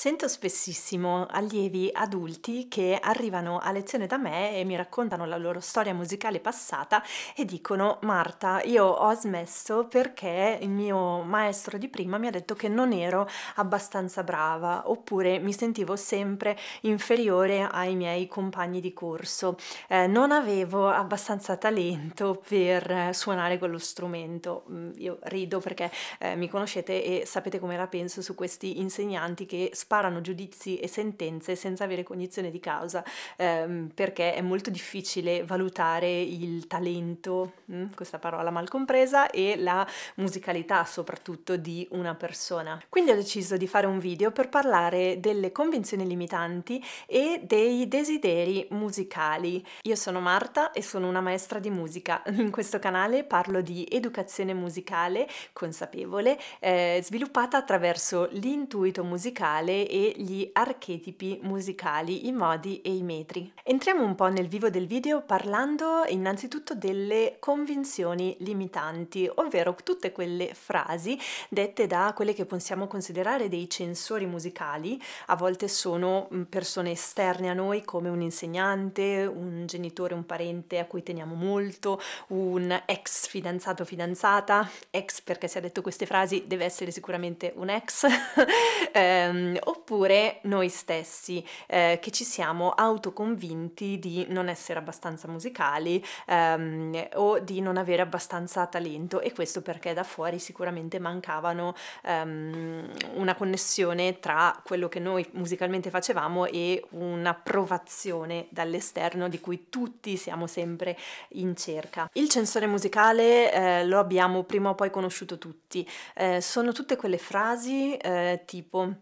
Sento spessissimo allievi adulti che arrivano a lezione da me e mi raccontano la loro storia musicale passata e dicono Marta, io ho smesso perché il mio maestro di prima mi ha detto che non ero abbastanza brava oppure mi sentivo sempre inferiore ai miei compagni di corso, eh, non avevo abbastanza talento per eh, suonare quello strumento. Mm, io rido perché eh, mi conoscete e sapete come la penso su questi insegnanti che spesso sparano giudizi e sentenze senza avere cognizione di causa, ehm, perché è molto difficile valutare il talento, mh, mm, questa parola mal compresa, e la musicalità soprattutto di una persona. Quindi ho deciso di fare un video per parlare delle convinzioni limitanti e dei desideri musicali. Io sono Marta e sono una maestra di musica. In questo canale parlo di educazione musicale consapevole, eh, sviluppata attraverso l'intuito musicale e gli archetipi musicali, i modi e i metri. Entriamo un po' nel vivo del video parlando innanzitutto delle convinzioni limitanti, ovvero tutte quelle frasi dette da quelle che possiamo considerare dei censori musicali, a volte sono persone esterne a noi come un insegnante, un genitore, un parente a cui teniamo molto, un ex fidanzato o fidanzata, ex perché se ha detto queste frasi deve essere sicuramente un ex, ehm, oppure noi stessi eh, che ci siamo autoconvinti di non essere abbastanza musicali ehm, o di non avere abbastanza talento e questo perché da fuori sicuramente mancavano ehm, una connessione tra quello che noi musicalmente facevamo e un'approvazione dall'esterno di cui tutti siamo sempre in cerca. Il censore musicale eh, lo abbiamo prima o poi conosciuto tutti, eh, sono tutte quelle frasi eh, tipo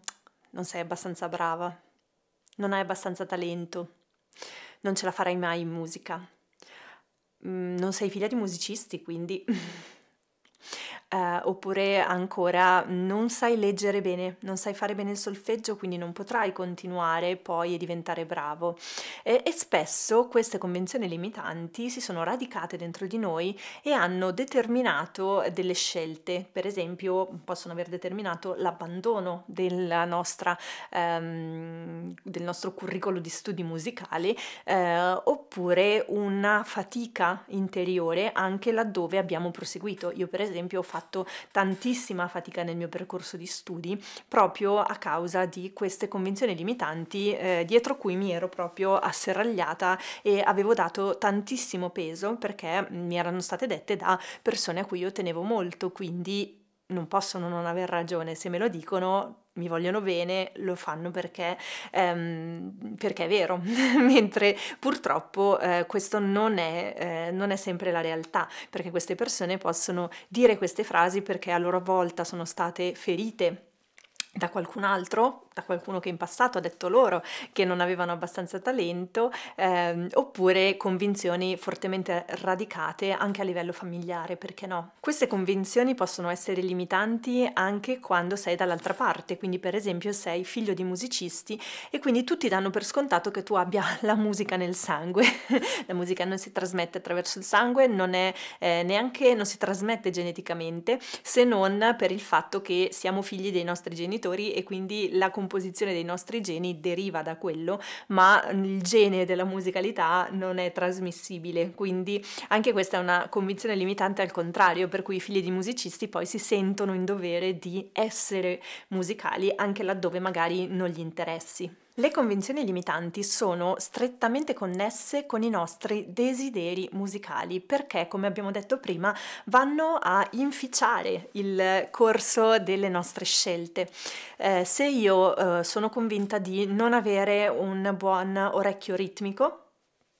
non sei abbastanza brava, non hai abbastanza talento, non ce la farai mai in musica, mm, non sei figlia di musicisti, quindi... eh, oppure ancora non sai leggere bene, non sai fare bene il solfeggio, quindi non potrai continuare poi e diventare bravo. E, e spesso queste convenzioni limitanti si sono radicate dentro di noi e hanno determinato delle scelte, per esempio possono aver determinato l'abbandono della nostra, ehm, del nostro curriculum di studi musicali eh, oppure una fatica interiore anche laddove abbiamo proseguito. Io per esempio ho fatto fatto tantissima fatica nel mio percorso di studi proprio a causa di queste convinzioni limitanti eh, dietro cui mi ero proprio asserragliata e avevo dato tantissimo peso perché mi erano state dette da persone a cui io tenevo molto, quindi non possono non aver ragione, se me lo dicono mi vogliono bene, lo fanno perché, ehm, perché è vero, mentre purtroppo eh, questo non è, eh, non è, sempre la realtà, perché queste persone possono dire queste frasi perché a loro volta sono state ferite da qualcun altro, da qualcuno che in passato ha detto loro che non avevano abbastanza talento, ehm, oppure convinzioni fortemente radicate anche a livello familiare, perché no? Queste convinzioni possono essere limitanti anche quando sei dall'altra parte, quindi per esempio sei figlio di musicisti e quindi tutti danno per scontato che tu abbia la musica nel sangue. la musica non si trasmette attraverso il sangue, non è eh, neanche, non si trasmette geneticamente, se non per il fatto che siamo figli dei nostri genitori genitori e quindi la composizione dei nostri geni deriva da quello, ma il gene della musicalità non è trasmissibile, quindi anche questa è una convinzione limitante al contrario, per cui i figli di musicisti poi si sentono in dovere di essere musicali anche laddove magari non gli interessi. Le convinzioni limitanti sono strettamente connesse con i nostri desideri musicali perché, come abbiamo detto prima, vanno a inficiare il corso delle nostre scelte. Eh, se io eh, sono convinta di non avere un buon orecchio ritmico,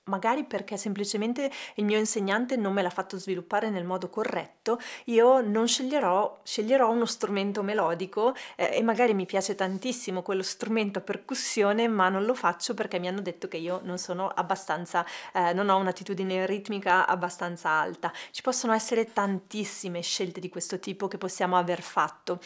magari perché semplicemente il mio insegnante non me l'ha fatto sviluppare nel modo corretto, io non sceglierò, sceglierò uno strumento melodico eh, e magari mi piace tantissimo quello strumento a percussione, ma non lo faccio perché mi hanno detto che io non sono abbastanza, eh, non ho un'attitudine ritmica abbastanza alta. Ci possono essere tantissime scelte di questo tipo che possiamo aver fatto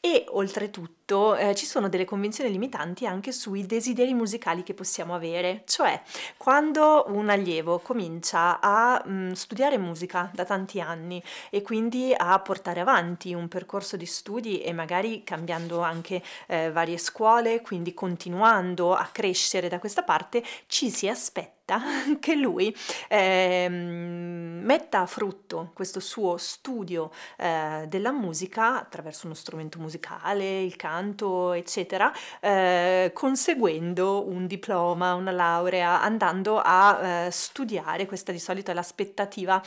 e oltretutto soprattutto eh, ci sono delle convenzioni limitanti anche sui desideri musicali che possiamo avere, cioè quando un allievo comincia a mh, mm, studiare musica da tanti anni e quindi a portare avanti un percorso di studi e magari cambiando anche eh, varie scuole, quindi continuando a crescere da questa parte, ci si aspetta aspetta che lui eh, metta a frutto questo suo studio eh, della musica attraverso uno strumento musicale, il canto, eccetera, eh, conseguendo un diploma, una laurea, andando a eh, studiare, questa di solito è l'aspettativa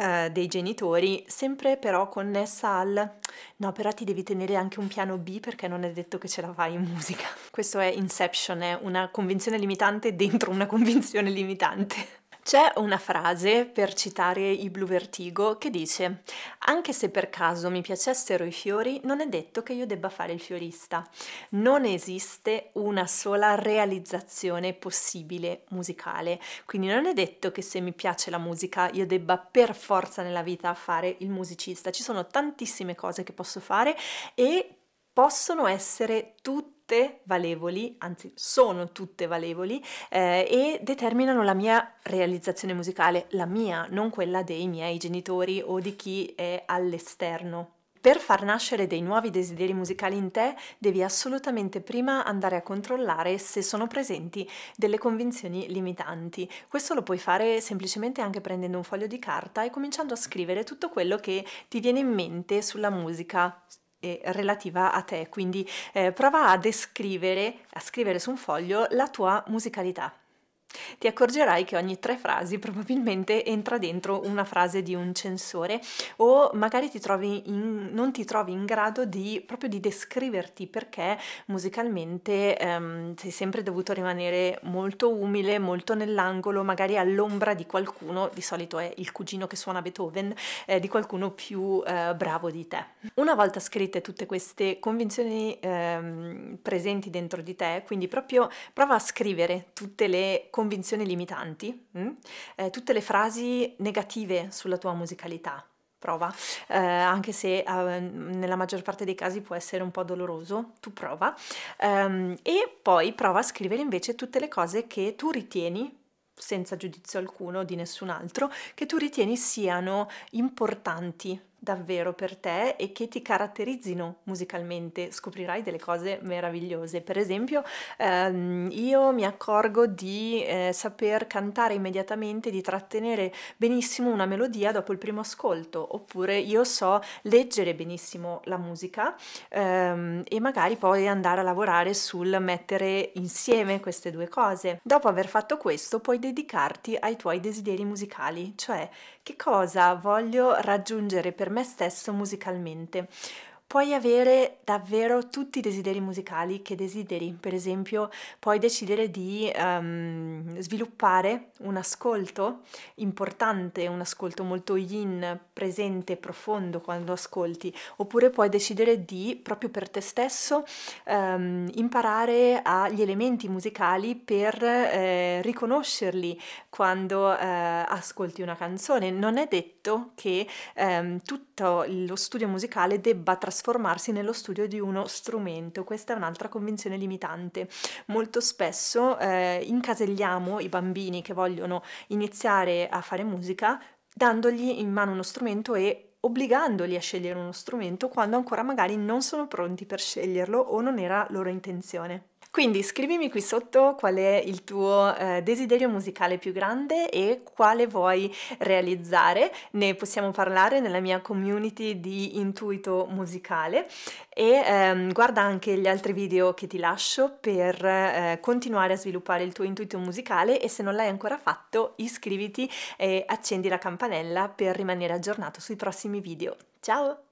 eh, dei genitori, sempre però connessa al no, però ti devi tenere anche un piano B perché non è detto che ce la fai in musica. Questo è Inception, è una convinzione limitante dentro una convinzione limitante. C'è una frase, per citare i Blu Vertigo, che dice «Anche se per caso mi piacessero i fiori, non è detto che io debba fare il fiorista. Non esiste una sola realizzazione possibile musicale, quindi non è detto che se mi piace la musica io debba per forza nella vita fare il musicista. Ci sono tantissime cose che posso fare e possono essere tutte tutte valevoli, anzi sono tutte valevoli eh, e determinano la mia realizzazione musicale, la mia, non quella dei miei genitori o di chi è all'esterno. Per far nascere dei nuovi desideri musicali in te devi assolutamente prima andare a controllare se sono presenti delle convinzioni limitanti. Questo lo puoi fare semplicemente anche prendendo un foglio di carta e cominciando a scrivere tutto quello che ti viene in mente sulla musica relativa a te, quindi eh, prova a descrivere, a scrivere su un foglio la tua musicalità. Ti accorgerai che ogni tre frasi probabilmente entra dentro una frase di un censore o magari ti in, non ti trovi in grado di, proprio di descriverti perché musicalmente ehm, sei sempre dovuto rimanere molto umile, molto nell'angolo, magari all'ombra di qualcuno, di solito è il cugino che suona Beethoven, eh, di qualcuno più eh, bravo di te. Una volta scritte tutte queste convinzioni ehm, presenti dentro di te, quindi proprio prova a scrivere tutte le convinzioni convinzioni limitanti, mm? eh, tutte le frasi negative sulla tua musicalità. Prova, eh, anche se eh, nella maggior parte dei casi può essere un po' doloroso, tu prova ehm, e poi prova a scrivere invece tutte le cose che tu ritieni senza giudizio alcuno di nessun altro, che tu ritieni siano importanti davvero per te e che ti caratterizzino musicalmente. Scoprirai delle cose meravigliose. Per esempio, ehm, io mi accorgo di eh, saper cantare immediatamente, di trattenere benissimo una melodia dopo il primo ascolto, oppure io so leggere benissimo la musica ehm, e magari poi andare a lavorare sul mettere insieme queste due cose. Dopo aver fatto questo, puoi dedicarti ai tuoi desideri musicali, cioè che cosa voglio raggiungere per per me stesso musicalmente. Puoi avere davvero tutti i desideri musicali che desideri, per esempio puoi decidere di ehm, sviluppare un ascolto importante, un ascolto molto yin, presente, profondo quando ascolti, oppure puoi decidere di, proprio per te stesso, ehm, imparare agli elementi musicali per eh, riconoscerli quando eh, ascolti una canzone. Non è detto che ehm, tutti tutto lo studio musicale debba trasformarsi nello studio di uno strumento. Questa è un'altra convinzione limitante. Molto spesso eh, incaselliamo i bambini che vogliono iniziare a fare musica dandogli in mano uno strumento e obbligandoli a scegliere uno strumento quando ancora magari non sono pronti per sceglierlo o non era loro intenzione. Quindi scrivimi qui sotto qual è il tuo eh, desiderio musicale più grande e quale vuoi realizzare, ne possiamo parlare nella mia community di intuito musicale e ehm, guarda anche gli altri video che ti lascio per eh, continuare a sviluppare il tuo intuito musicale e se non l'hai ancora fatto iscriviti e accendi la campanella per rimanere aggiornato sui prossimi video. Ciao!